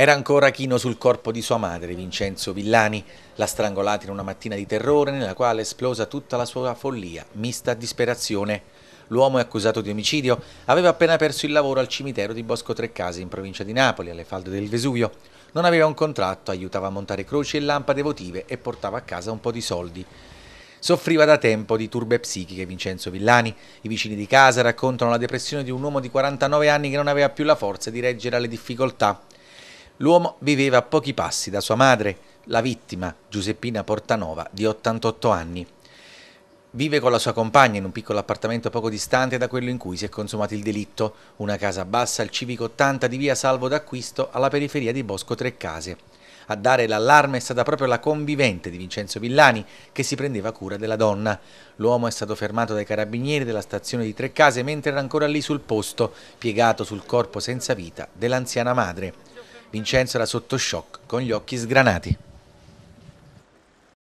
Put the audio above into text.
Era ancora chino sul corpo di sua madre, Vincenzo Villani, l'ha strangolata in una mattina di terrore nella quale è esplosa tutta la sua follia, mista a disperazione. L'uomo è accusato di omicidio, aveva appena perso il lavoro al cimitero di Bosco Trecasi in provincia di Napoli, alle falde del Vesuvio. Non aveva un contratto, aiutava a montare croci e lampade votive e portava a casa un po' di soldi. Soffriva da tempo di turbe psichiche Vincenzo Villani. I vicini di casa raccontano la depressione di un uomo di 49 anni che non aveva più la forza di reggere alle difficoltà. L'uomo viveva a pochi passi da sua madre, la vittima, Giuseppina Portanova, di 88 anni. Vive con la sua compagna in un piccolo appartamento poco distante da quello in cui si è consumato il delitto, una casa bassa al civico 80 di via Salvo d'Acquisto alla periferia di Bosco Trecase. A dare l'allarme è stata proprio la convivente di Vincenzo Villani che si prendeva cura della donna. L'uomo è stato fermato dai carabinieri della stazione di Trecase mentre era ancora lì sul posto, piegato sul corpo senza vita dell'anziana madre. Vincenzo era sotto shock, con gli occhi sgranati.